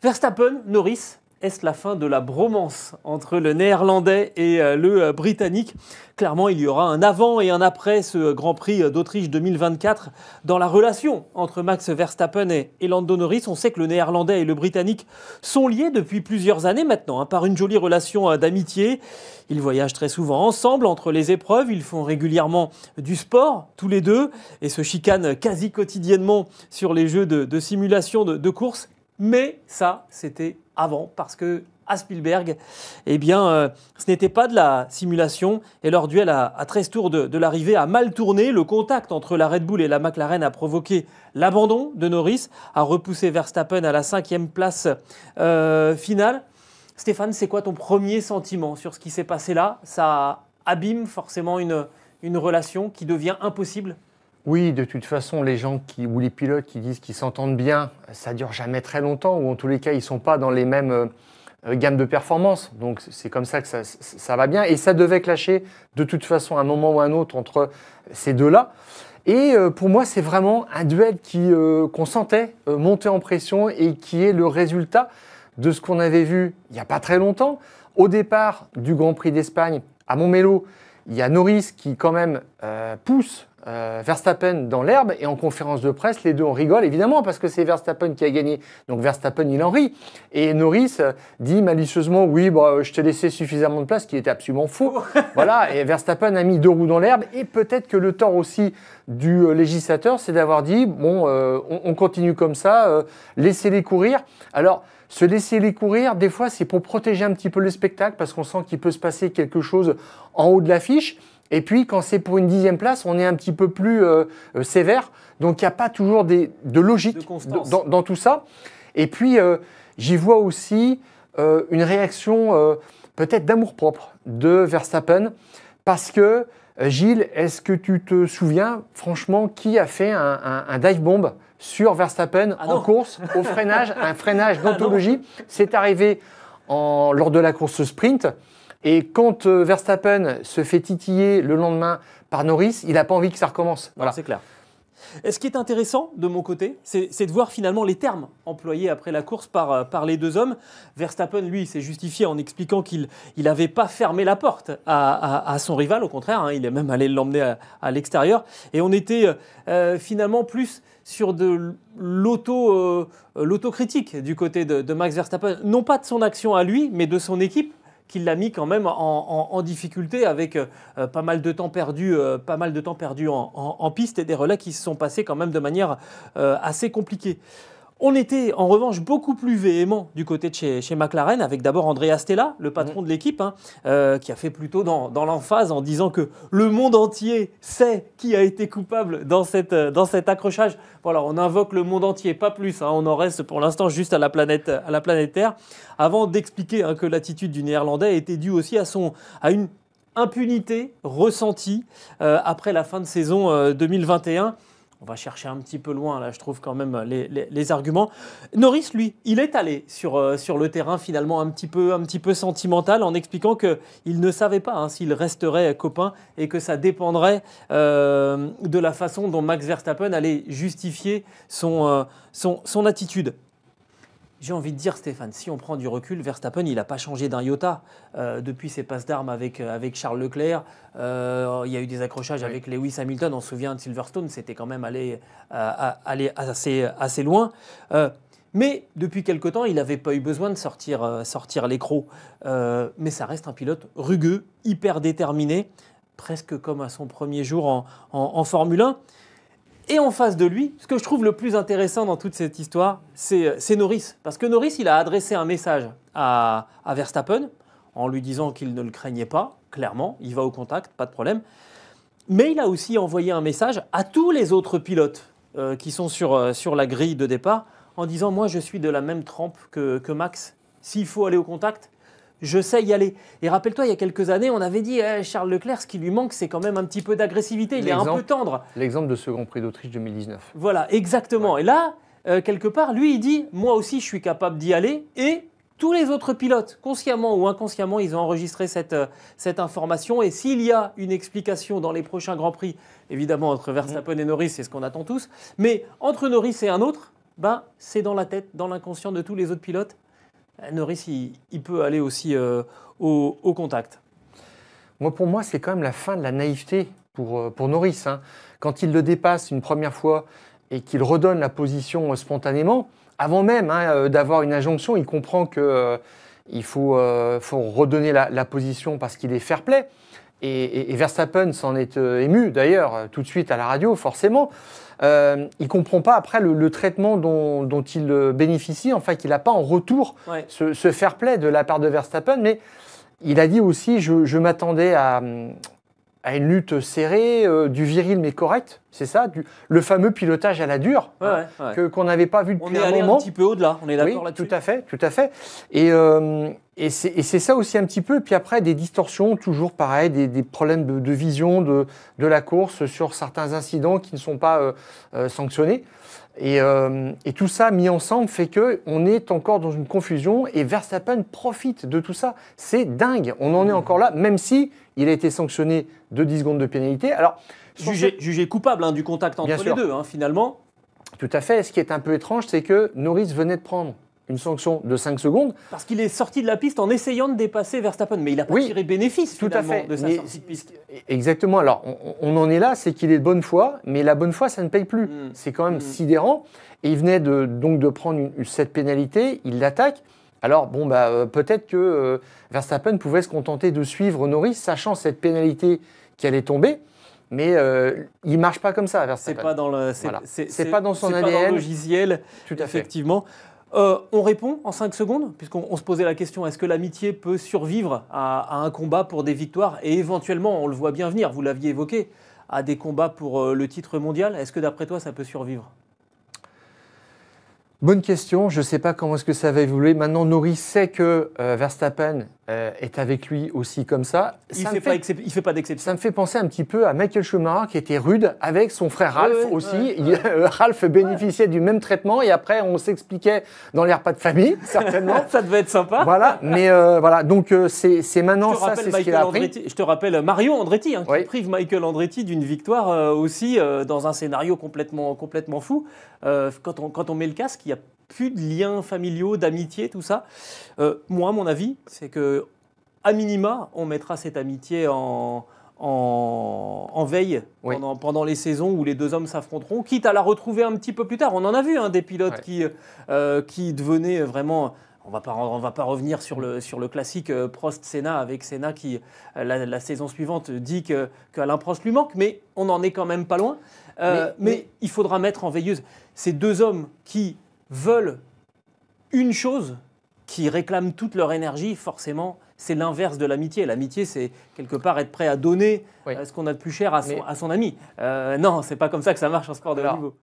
Verstappen, Norris, est-ce la fin de la bromance entre le néerlandais et euh, le euh, britannique Clairement, il y aura un avant et un après ce Grand Prix euh, d'Autriche 2024 dans la relation entre Max Verstappen et Lando Norris. On sait que le néerlandais et le britannique sont liés depuis plusieurs années maintenant hein, par une jolie relation d'amitié. Ils voyagent très souvent ensemble entre les épreuves, ils font régulièrement du sport tous les deux et se chicanent quasi quotidiennement sur les jeux de, simulation de, de course. Mais ça, c'était avant, parce que à Spielberg, eh bien, euh, ce n'était pas de la simulation et leur duel à, 13 tours de, l'arrivée a mal tourné. Le contact entre la Red Bull et la McLaren a provoqué l'abandon de Norris, a repoussé Verstappen à la cinquième place euh, finale. Stéphane, c'est quoi ton premier sentiment sur ce qui s'est passé là Ça abîme forcément une relation qui devient impossible oui, de toute façon, les gens qui, ou les pilotes qui disent qu'ils s'entendent bien, ça dure jamais très longtemps, ou en tous les cas, ils ne sont pas dans les mêmes euh, gammes de performance. Donc c'est comme ça que ça, va bien. Et ça devait clasher de toute façon à un moment ou un autre entre ces deux-là. Et euh, pour moi, c'est vraiment un duel qui, euh, qu'on sentait monter en pression et qui est le résultat de ce qu'on avait vu il n'y a pas très longtemps. Au départ du Grand Prix d'Espagne à Montmelo, il y a Norris qui quand même pousse euh, Verstappen dans l'herbe et en conférence de presse, les deux en rigole évidemment parce que c'est Verstappen qui a gagné. Donc Verstappen, il en rit. Et Norris euh, dit malicieusement Oui, bah, je t'ai laissé suffisamment de place, qui était absolument fou. voilà, et Verstappen a mis deux roues dans l'herbe. Et peut-être que le tort aussi du euh, législateur, c'est d'avoir dit Bon, on, on, continue comme ça, laissez-les courir. Alors, se laisser les courir, des fois, c'est pour protéger un petit peu le spectacle parce qu'on sent qu'il peut se passer quelque chose en haut de l'affiche. Et puis quand c'est pour une dixième place, on est un petit peu plus euh, euh, sévère. Donc il n'y a pas toujours de logique dans, tout ça. Et puis euh, j'y vois aussi une réaction peut-être d'amour-propre de Verstappen parce que Gilles, est-ce que tu te souviens franchement qui a fait un, dive bomb sur Verstappen ah en course au freinage, un freinage ah d'anthologie C'est arrivé lors de la course sprint. Et quand euh, Verstappen se fait titiller le lendemain par Norris, il n'a pas envie que ça recommence. Voilà. C'est clair. ce qui est intéressant de mon côté, c'est de voir finalement les termes employés après la course par, euh, par les deux hommes. Verstappen, lui, s'est justifié en expliquant qu'il n'avait pas fermé la porte à, à, son rival, au contraire, hein, il est même allé l'emmener à, à l'extérieur. Et on était euh, finalement plus sur de l'auto, l'autocritique du côté de Max Verstappen, non pas de son action à lui, mais de son équipe qui l'a mis quand même en, difficulté avec euh, pas mal de temps perdu, euh, pas mal de temps perdu en, en, piste et des relais qui se sont passés quand même de manière euh, assez compliquée. On était en revanche beaucoup plus véhément du côté de chez, McLaren, avec d'abord Andrea Stella, le patron mm. de l'équipe, hein, euh, qui a fait plutôt dans, l'emphase en disant que le monde entier sait qui a été coupable dans, euh, cet accrochage. Voilà, on invoque le monde entier, pas plus, hein, on en reste pour l'instant juste à la planète, à la planète Terre, avant d'expliquer hein, que l'attitude du Néerlandais était due aussi à, à une impunité ressentie euh, après la fin de saison 2021 on va chercher un petit peu loin, là, je trouve quand même les, arguments. Norris, lui, il est allé sur, euh, sur le terrain finalement un petit peu, un petit peu sentimental en expliquant qu'il ne savait pas hein, s'il resterait copain et que ça dépendrait euh, de la façon dont Max Verstappen allait justifier son euh, attitude. J'ai envie de dire, Stéphane, si on prend du recul, Verstappen, il n'a pas changé d'un iota euh, depuis ses passes d'armes avec, euh, Charles Leclerc. Euh, il y a eu des accrochages avec Lewis Hamilton, on se souvient de Silverstone, c'était quand même allé, assez, loin. mais depuis quelque temps, il n'avait pas eu besoin de sortir, sortir l'écrou. mais ça reste un pilote rugueux, hyper déterminé, presque comme à son premier jour en, en Formule 1. Et en face de lui, ce que je trouve le plus intéressant dans toute cette histoire, c'est euh, Norris. Parce que Norris, il a adressé un message à, Verstappen en lui disant qu'il ne le craignait pas, clairement, il va au contact, pas de problème. Mais il a aussi envoyé un message à tous les autres pilotes euh, qui sont sur, euh, sur la grille de départ en disant Moi, je suis de la même trempe que Max. S'il faut aller au contact, je sais y aller. Et rappelle-toi, il y a quelques années, on avait dit eh, Charles Leclerc, ce qui lui manque, c'est quand même un petit peu d'agressivité. Il est un peu tendre. L'exemple de ce Grand Prix d'Autriche 2019. Voilà, exactement. Et là, euh, quelque part, lui, il dit Moi aussi, je suis capable d'y aller. Et tous les autres pilotes, consciemment ou inconsciemment, ils ont enregistré euh, cette, information. Et s'il y a une explication dans les prochains Grands Prix, évidemment, entre Verstappen et Norris, c'est ce qu'on attend tous. Mais entre Norris et un autre, ben, c'est dans la tête, dans l'inconscient de tous les autres pilotes. Euh, Norris, il, peut aller aussi euh, au, contact. Moi, pour moi, c'est quand même la fin de la naïveté pour, euh, Norris. Hein. Quand il le dépasse une première fois et qu'il redonne la position spontanément, avant même hein, d'avoir une injonction, il comprend qu'il faut, redonner la position parce qu'il est fair play et, Verstappen s'en est euh, ému d'ailleurs euh, tout de suite à la radio, forcément. Euh, il comprend pas après le, traitement dont, il bénéficie, enfin qu'il n'a pas en retour ce, fair play de la part de Verstappen, mais il a dit aussi je, m'attendais à, une lutte serrée, du viril mais correct, c'est ça, le fameux pilotage à la dure hein, que qu'on n'avait pas vu depuis un moment. On est un petit peu au-delà, on est d'accord là-dessus. Tout à fait, tout à fait. Et, euh, et c'est ça aussi un petit peu. Puis après, des distorsions, toujours pareil, des, problèmes de, vision de, la course sur certains incidents qui ne sont pas euh, euh, sanctionnés. Et, et, tout ça mis ensemble fait que on est encore dans une confusion et Verstappen profite de tout ça. C'est dingue, on en est mmh. encore là, même si il a été sanctionné de 10 secondes de pénalité. Alors, jugé, coupable hein, du contact entre les deux, hein, finalement. Tout à fait. Ce qui est un peu étrange, c'est que Norris venait de prendre une sanction de 5 secondes. Parce qu'il est sorti de la piste en essayant de dépasser Verstappen, mais il a pas tiré bénéfice tout à fait. de sa piste. Exactement. Alors, on, en est là, c'est qu'il est de bonne foi, mais la bonne foi, ça ne paye plus. Mm. C'est quand même mm. sidérant. Et il venait donc de prendre cette pénalité, il l'attaque. Alors, bon, bah, euh, peut-être que euh, Verstappen pouvait se contenter de suivre Norris, sachant cette pénalité qui allait tomber mais euh, il marche pas comme ça. Verstappen. C'est pas dans le, c'est, pas dans son ADN. logiciel. effectivement. Euh, on répond en 5 secondes, puisqu'on se posait la question est-ce que l'amitié peut survivre à, un combat pour des victoires et éventuellement, on le voit bien venir, vous l'aviez évoqué, à des combats pour euh, le titre mondial. Est-ce que d'après toi, ça peut survivre Bonne question. Je ne sais pas comment est-ce que ça va évoluer. Maintenant, Norris sait que euh, Verstappen euh, est avec lui aussi comme ça. il ne fait, pas d'exception. Ça me fait penser un petit peu à Michael Schumacher qui était rude avec son frère Ralph aussi. Euh, Ralph bénéficiait du même traitement et après on s'expliquait dans les repas de famille, certainement. ça devait être sympa. Voilà, mais euh, voilà, donc c'est maintenant ça, c'est ce qu'il Andretti, je te rappelle Mario Andretti hein, qui prive Michael Andretti d'une victoire aussi dans un scénario complètement, complètement fou. quand, on, quand on met le casque, il y a plus de liens familiaux, d'amitié, tout ça. Euh, moi, mon avis, c'est que à minima, on mettra cette amitié en, veille pendant, les saisons où les deux hommes s'affronteront, quitte à la retrouver un petit peu plus tard. On en a vu hein, des pilotes euh, qui, devenaient vraiment on ne va pas revenir sur le classique euh, Prost Senna avec Senna qui la, saison suivante dit que qu'Alain Prost lui manque mais on n'en est quand même pas loin mais, il faudra mettre en veilleuse ces deux hommes qui veulent une chose qui réclame toute leur énergie, forcément, c'est l'inverse de l'amitié. L'amitié, c'est quelque part être prêt à donner euh, ce qu'on a de plus cher à son, ami. Euh, non, c'est pas comme ça que ça marche en sport de haut niveau.